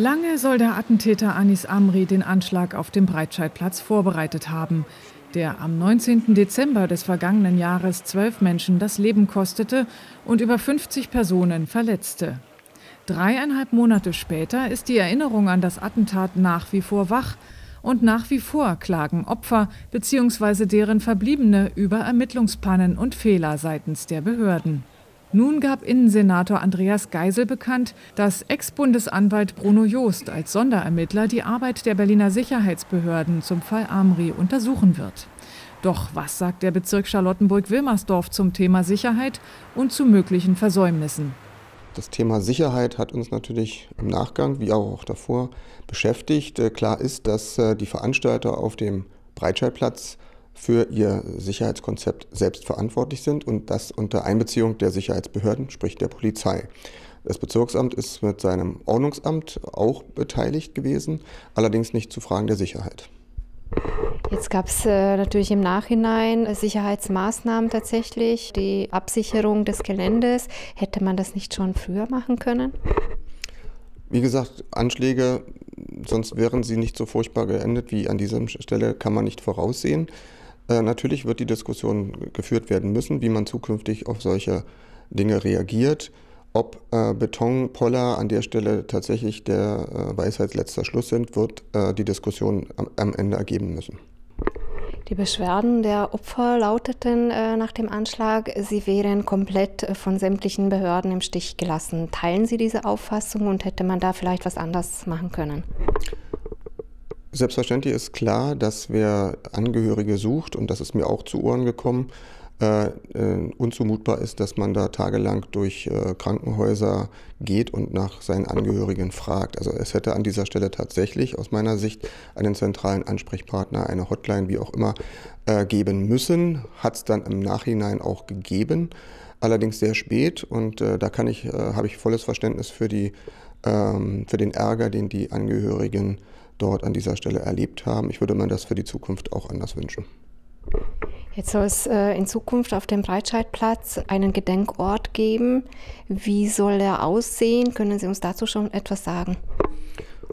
Lange soll der Attentäter Anis Amri den Anschlag auf dem Breitscheidplatz vorbereitet haben, der am 19. Dezember des vergangenen Jahres zwölf Menschen das Leben kostete und über 50 Personen verletzte. Dreieinhalb Monate später ist die Erinnerung an das Attentat nach wie vor wach und nach wie vor klagen Opfer bzw. deren Verbliebene über Ermittlungspannen und Fehler seitens der Behörden. Nun gab Innensenator Andreas Geisel bekannt, dass Ex-Bundesanwalt Bruno Joost als Sonderermittler die Arbeit der Berliner Sicherheitsbehörden zum Fall Amri untersuchen wird. Doch was sagt der Bezirk Charlottenburg-Wilmersdorf zum Thema Sicherheit und zu möglichen Versäumnissen? Das Thema Sicherheit hat uns natürlich im Nachgang, wie auch davor, beschäftigt. Äh, klar ist, dass äh, die Veranstalter auf dem Breitscheidplatz für ihr Sicherheitskonzept selbst verantwortlich sind und das unter Einbeziehung der Sicherheitsbehörden, sprich der Polizei. Das Bezirksamt ist mit seinem Ordnungsamt auch beteiligt gewesen, allerdings nicht zu Fragen der Sicherheit. Jetzt gab es äh, natürlich im Nachhinein Sicherheitsmaßnahmen tatsächlich, die Absicherung des Geländes. Hätte man das nicht schon früher machen können? Wie gesagt, Anschläge, sonst wären sie nicht so furchtbar geendet wie an dieser Stelle, kann man nicht voraussehen. Äh, natürlich wird die Diskussion geführt werden müssen, wie man zukünftig auf solche Dinge reagiert, ob äh, Betonpoller an der Stelle tatsächlich der äh, Weisheitsletzter Schluss sind, wird äh, die Diskussion am, am, Ende ergeben müssen. Die Beschwerden der Opfer lauteten äh, nach dem Anschlag, sie wären komplett äh, von sämtlichen Behörden im Stich gelassen. Teilen Sie diese Auffassung und hätte man da vielleicht was anders machen können? Selbstverständlich ist klar, dass wer Angehörige sucht, und das ist mir auch zu Ohren gekommen, äh, äh, unzumutbar ist, dass man da tagelang durch äh, Krankenhäuser geht und nach seinen Angehörigen fragt. Also es hätte an dieser Stelle tatsächlich aus meiner Sicht einen zentralen Ansprechpartner, eine Hotline, wie auch immer, äh, geben müssen. Hat es dann im Nachhinein auch gegeben, allerdings sehr spät. Und äh, da kann ich, äh, habe ich volles Verständnis für die ähm, für den Ärger, den die Angehörigen dort an dieser Stelle erlebt haben. Ich würde mir das für die Zukunft auch anders wünschen. Jetzt soll es äh, in Zukunft auf dem Breitscheidplatz einen Gedenkort geben. Wie soll der aussehen? Können Sie uns dazu schon etwas sagen?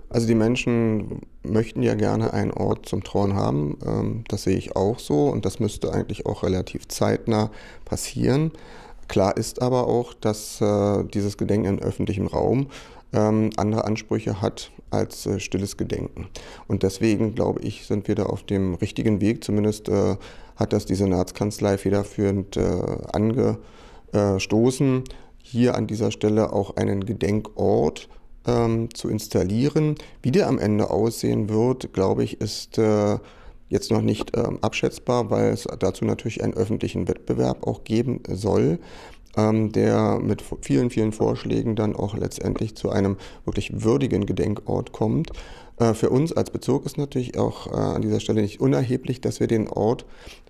Also die Menschen möchten ja gerne einen Ort zum Trauen haben. Ähm, das sehe ich auch so und das müsste eigentlich auch relativ zeitnah passieren. Klar ist aber auch, dass äh, dieses Gedenken in öffentlichem Raum ähm, andere Ansprüche hat als äh, stilles Gedenken. Und deswegen, glaube ich, sind wir da auf dem richtigen Weg. Zumindest äh, hat das die Senatskanzlei federführend äh, angestoßen, hier an dieser Stelle auch einen Gedenkort ähm, zu installieren. Wie der am Ende aussehen wird, glaube ich, ist äh, jetzt noch nicht äh, abschätzbar, weil es dazu natürlich einen öffentlichen Wettbewerb auch geben soll. Ähm, der mit vielen, vielen Vorschlägen dann auch letztendlich zu einem wirklich würdigen Gedenkort kommt. Äh, für uns als Bezirk ist natürlich auch äh, an dieser Stelle nicht unerheblich, dass wir den Ort,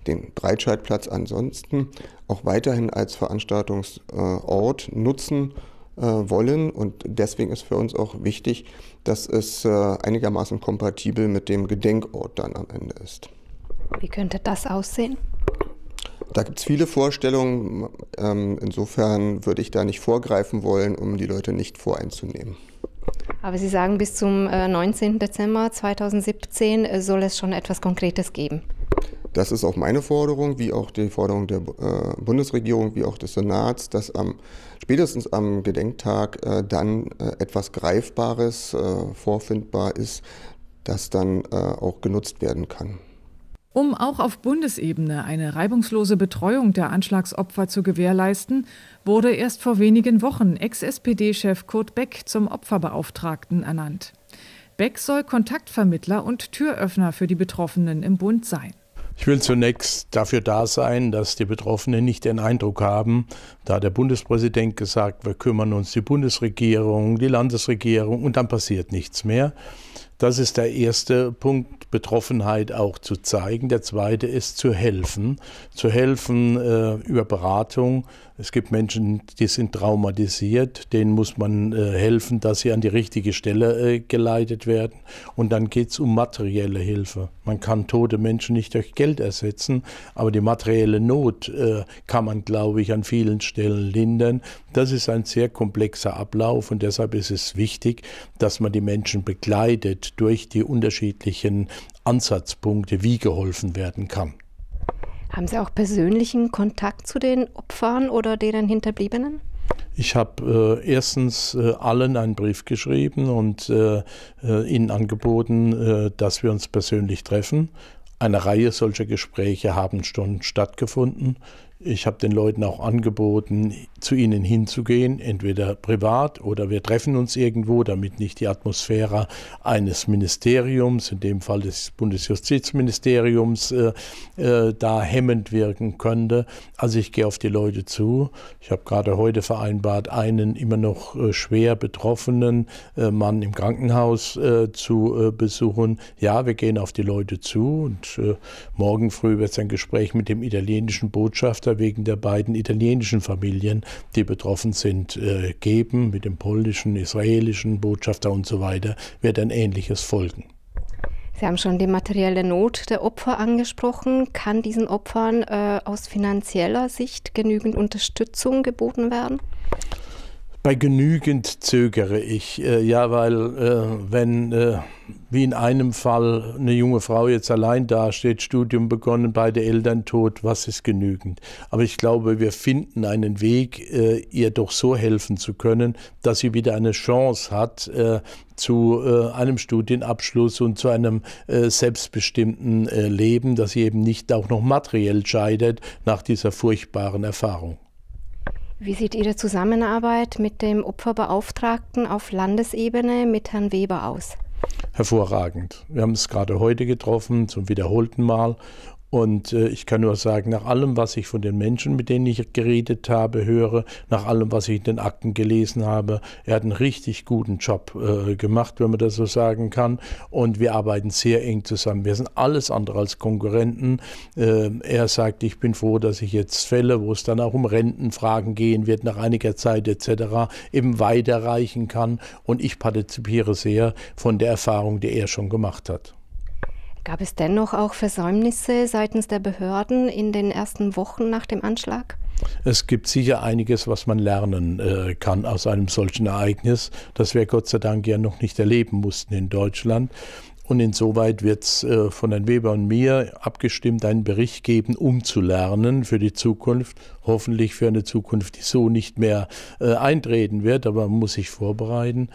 den Breitscheidplatz ansonsten, auch weiterhin als Veranstaltungsort nutzen äh, wollen. Und deswegen ist für uns auch wichtig, dass es einigermaßen kompatibel mit dem Gedenkort dann am Ende ist. Wie könnte das aussehen? Da gibt es viele Vorstellungen. Ähm, insofern würde ich da nicht vorgreifen wollen, um die Leute nicht voreinzunehmen. Aber Sie sagen, bis zum 19. Äh, Dezember 2017 äh, soll es schon etwas Konkretes geben. Das ist auch meine Forderung, wie auch die Forderung der äh, Bundesregierung, wie auch des Senats, dass am, spätestens am Gedenktag dann etwas Greifbares vorfindbar ist, das dann auch genutzt werden kann. Um auch auf Bundesebene eine reibungslose Betreuung der Anschlagsopfer zu gewährleisten, wurde erst vor wenigen Wochen Ex-SPD-Chef Kurt Beck zum Opferbeauftragten ernannt. Beck soll Kontaktvermittler und Türöffner für die Betroffenen im Bund sein. Ich will zunächst dafür da sein, dass die Betroffenen nicht den Eindruck haben, da der Bundespräsident gesagt, wir kümmern uns die Bundesregierung, die Landesregierung und dann passiert nichts mehr. Das ist der erste Punkt, Betroffenheit auch zu zeigen. Der zweite ist zu helfen, zu helfen äh, über Beratung. Es gibt Menschen, die sind traumatisiert, denen muss man äh, helfen, dass sie an die richtige Stelle äh, geleitet werden. Und dann geht es um materielle Hilfe. Man kann tote Menschen nicht durch Geld ersetzen, aber die materielle Not äh, kann man, glaube ich, an vielen Stellen lindern. Das ist ein sehr komplexer Ablauf und deshalb ist es wichtig, dass man die Menschen begleitet durch die unterschiedlichen Ansatzpunkte, wie geholfen werden kann. Haben Sie auch persönlichen Kontakt zu den Opfern oder deren Hinterbliebenen? Ich habe äh, erstens äh, allen einen Brief geschrieben und äh, äh ihnen angeboten, äh, dass wir uns persönlich treffen. Eine Reihe solcher Gespräche haben schon stattgefunden. Ich habe den Leuten auch angeboten, zu ihnen hinzugehen, entweder privat oder wir treffen uns irgendwo, damit nicht die Atmosphäre eines Ministeriums, in dem Fall des Bundesjustizministeriums, äh, äh, da hemmend wirken könnte. Also ich gehe auf die Leute zu. Ich habe gerade heute vereinbart, einen immer noch äh, schwer betroffenen äh, Mann im Krankenhaus äh, zu äh, besuchen. Ja, wir gehen auf die Leute zu und morgen früh wird es ein Gespräch mit dem italienischen Botschafter Gutachter wegen der beiden italienischen Familien, die betroffen sind, äh, geben, mit dem polnischen, israelischen Botschafter und so weiter, wird ein ähnliches folgen. Sie haben schon die materielle Not der Opfer angesprochen. Kann diesen Opfern äh, aus finanzieller Sicht genügend Unterstützung geboten werden? Bei genügend zögere ich, äh, ja, weil äh, wenn, äh, wie in einem Fall, eine junge Frau jetzt allein dasteht, Studium begonnen, beide Eltern tot, was ist genügend? Aber ich glaube, wir finden einen Weg, äh, ihr doch so helfen zu können, dass sie wieder eine Chance hat äh, zu äh, einem Studienabschluss und zu einem selbstbestimmten Leben, dass sie eben nicht auch noch materiell scheitert nach dieser furchtbaren Erfahrung. Wie sieht Ihre Zusammenarbeit mit dem Opferbeauftragten auf Landesebene mit Herrn Weber aus? Hervorragend. Wir haben es gerade heute getroffen, zum wiederholten Mal. Und äh, ich kann nur sagen, nach allem, was ich von den Menschen, mit denen ich geredet habe, höre, nach allem, was ich in den Akten gelesen habe, er hat einen richtig guten Job äh, gemacht, wenn man das so sagen kann. Und wir arbeiten sehr eng zusammen. Wir sind alles andere als Konkurrenten. Äh, er sagt, ich bin froh, dass ich jetzt Fälle, wo es dann auch um Rentenfragen gehen wird, nach einiger Zeit etc., eben weiterreichen kann. Und ich partizipiere sehr von der Erfahrung, die er schon gemacht hat. Gab es dennoch auch Versäumnisse seitens der Behörden in den ersten Wochen nach dem Anschlag? Es gibt sicher einiges, was man lernen äh, kann aus einem solchen Ereignis, das wir Gott sei Dank ja noch nicht erleben mussten in Deutschland. Und insoweit wird es äh, von Herrn Weber und mir abgestimmt einen Bericht geben, um zu lernen für die Zukunft, hoffentlich für eine Zukunft, die so nicht mehr äh, eintreten wird, aber man muss sich vorbereiten.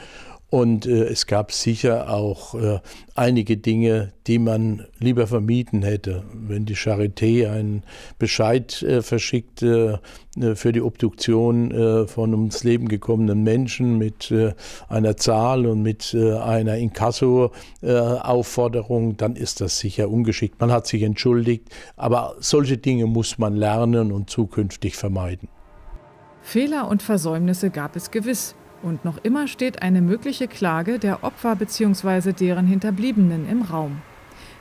Und äh, es gab sicher auch äh, einige Dinge, die man lieber vermieden hätte. Wenn die Charité einen Bescheid äh, verschickt äh, äh, für die Obduktion äh, von ums Leben gekommenen Menschen mit einer Zahl und mit einer Inkasso-Aufforderung, dann ist das sicher ungeschickt. Man hat sich entschuldigt, aber solche Dinge muss man lernen und zukünftig vermeiden. Fehler und Versäumnisse gab es gewiss. Und noch immer steht eine mögliche Klage der Opfer bzw. deren Hinterbliebenen im Raum.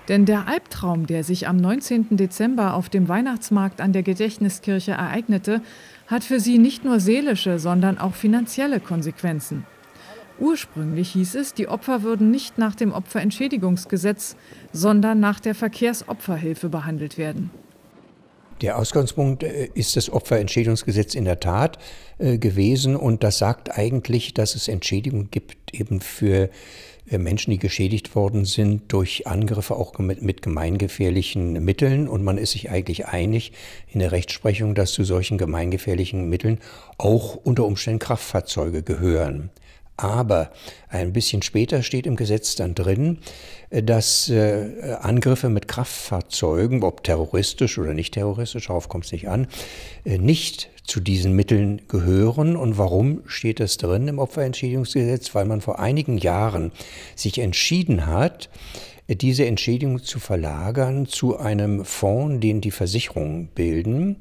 Denn der Albtraum, der sich am 19. Dezember auf dem Weihnachtsmarkt an der Gedächtniskirche ereignete, hat für sie nicht nur seelische, sondern auch finanzielle Konsequenzen. Ursprünglich hieß es, die Opfer würden nicht nach dem Opferentschädigungsgesetz, sondern nach der Verkehrsopferhilfe behandelt werden. Der Ausgangspunkt äh, ist das Opferentschädigungsgesetz in der Tat äh, gewesen und das sagt eigentlich, dass es Entschädigung gibt eben für äh, Menschen, die geschädigt worden sind durch Angriffe auch mit, gemeingefährlichen Mitteln. Und man ist sich eigentlich einig in der Rechtsprechung, dass zu solchen gemeingefährlichen Mitteln auch unter Umständen Kraftfahrzeuge gehören. Aber ein bisschen später steht im Gesetz dann drin, äh, dass äh, Angriffe mit Kraftfahrzeugen, ob terroristisch oder nicht terroristisch, darauf kommt es nicht an, äh, nicht zu diesen Mitteln gehören. Und warum steht das drin im Opferentschädigungsgesetz? Weil man vor einigen Jahren sich entschieden hat, diese Entschädigung zu verlagern zu einem Fonds, den die Versicherungen bilden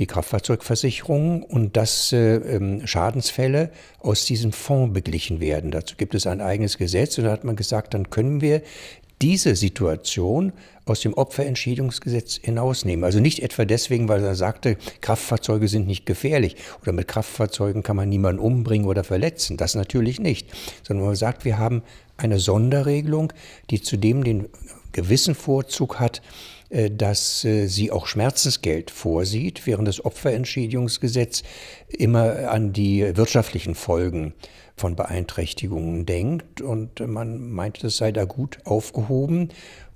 die Kraftfahrzeugversicherung und dass äh, ähm, Schadensfälle aus diesem Fonds beglichen werden. Dazu gibt es ein eigenes Gesetz und da hat man gesagt, dann können wir diese Situation aus dem Opferentschädigungsgesetz hinausnehmen. Also nicht etwa deswegen, weil er sagte, Kraftfahrzeuge sind nicht gefährlich oder mit Kraftfahrzeugen kann man niemanden umbringen oder verletzen. Das natürlich nicht. Sondern man sagt, wir haben eine Sonderregelung, die zudem den gewissen Vorzug hat, äh, dass äh, sie auch Schmerzensgeld vorsieht, während das Opferentschädigungsgesetz immer äh, an die wirtschaftlichen Folgen von Beeinträchtigungen denkt. Und man meint, das sei da gut aufgehoben.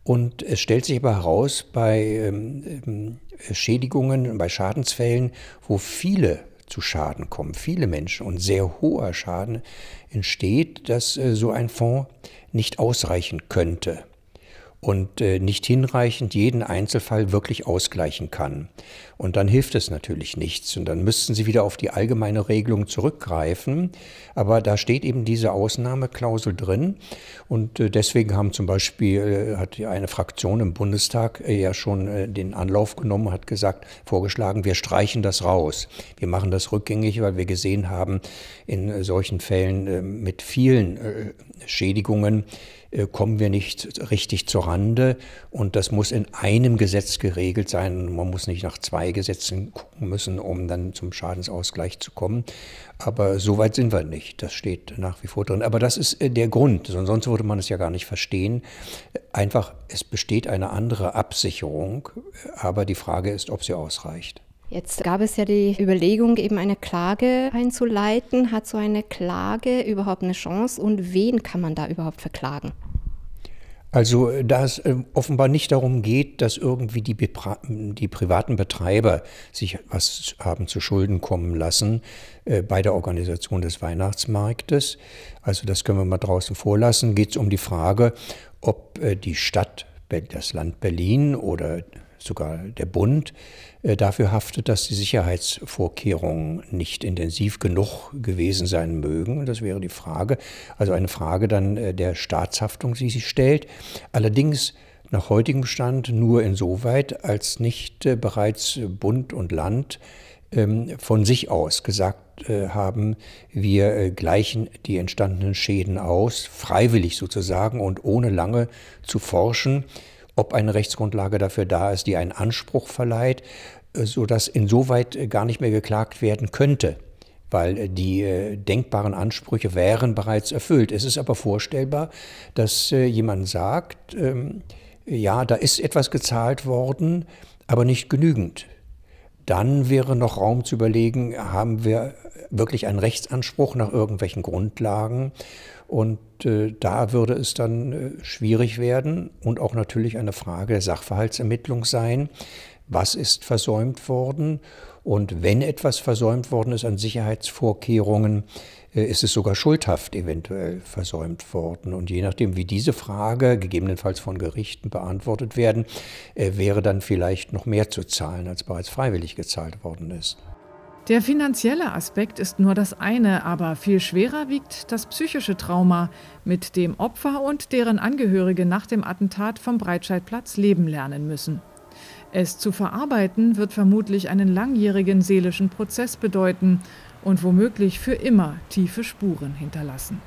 Und es stellt sich aber heraus, bei ähm, ähm, Schädigungen, bei Schadensfällen, wo viele zu Schaden kommen, viele Menschen und sehr hoher Schaden entsteht, dass so ein Fonds nicht ausreichen könnte und äh, nicht hinreichend jeden Einzelfall wirklich ausgleichen kann. Und dann hilft es natürlich nichts. Und dann müssten Sie wieder auf die allgemeine Regelung zurückgreifen. Aber da steht eben diese Ausnahmeklausel drin. Und äh, deswegen haben zum Beispiel, äh, hat eine Fraktion im Bundestag ja schon den Anlauf genommen, hat gesagt, vorgeschlagen, wir streichen das raus. Wir machen das rückgängig, weil wir gesehen haben, in solchen Fällen mit vielen Schädigungen, äh, kommen wir nicht richtig zur Rande. Und das muss in einem Gesetz geregelt sein. Man muss nicht nach zwei Gesetzen gucken müssen, um dann zum Schadensausgleich zu kommen. Aber so weit sind wir nicht. Das steht nach wie vor drin. Aber das ist äh, der Grund. Sonst würde man es ja gar nicht verstehen. Einfach, es besteht eine andere Absicherung. Aber die Frage ist, ob sie ausreicht. Jetzt gab es ja die Überlegung, eben eine Klage einzuleiten. Hat so eine Klage überhaupt eine Chance und wen kann man da überhaupt verklagen? Also äh, da es äh, offenbar nicht darum geht, dass irgendwie die, die privaten Betreiber sich was haben zu Schulden kommen lassen äh, bei der Organisation des Weihnachtsmarktes, also das können wir mal draußen vorlassen, geht es um die Frage, ob äh, die Stadt, das Land Berlin oder sogar der Bund äh, dafür haftet, dass die Sicherheitsvorkehrungen nicht intensiv genug gewesen sein mögen. Und das wäre die Frage, also eine Frage dann äh, der Staatshaftung, die sich stellt. Allerdings nach heutigem Stand nur insoweit, als nicht äh, bereits Bund und Land ähm, von sich aus gesagt haben, wir gleichen die entstandenen Schäden aus, freiwillig sozusagen und ohne lange zu forschen ob eine Rechtsgrundlage dafür da ist, die einen Anspruch verleiht, äh, sodass insoweit äh, gar nicht mehr geklagt werden könnte weil äh, die denkbaren Ansprüche wären bereits erfüllt. Es ist aber vorstellbar, dass jemand sagt, ähm, ja, da ist etwas gezahlt worden, aber nicht genügend. Dann wäre noch Raum zu überlegen, haben wir wirklich einen Rechtsanspruch nach irgendwelchen Grundlagen und äh, da würde es dann äh, schwierig werden und auch natürlich eine Frage der Sachverhaltsermittlung sein. Was ist versäumt worden? Und wenn etwas versäumt worden ist an Sicherheitsvorkehrungen, äh, ist es sogar schuldhaft eventuell versäumt worden. Und je nachdem, wie diese Frage gegebenenfalls von Gerichten beantwortet werden, äh, wäre dann vielleicht noch mehr zu zahlen, als bereits freiwillig gezahlt worden ist. Der finanzielle Aspekt ist nur das eine, aber viel schwerer wiegt das psychische Trauma, mit dem Opfer und deren Angehörige nach dem Attentat vom Breitscheidplatz leben lernen müssen. Es zu verarbeiten wird vermutlich einen langjährigen seelischen Prozess bedeuten und womöglich für immer tiefe Spuren hinterlassen.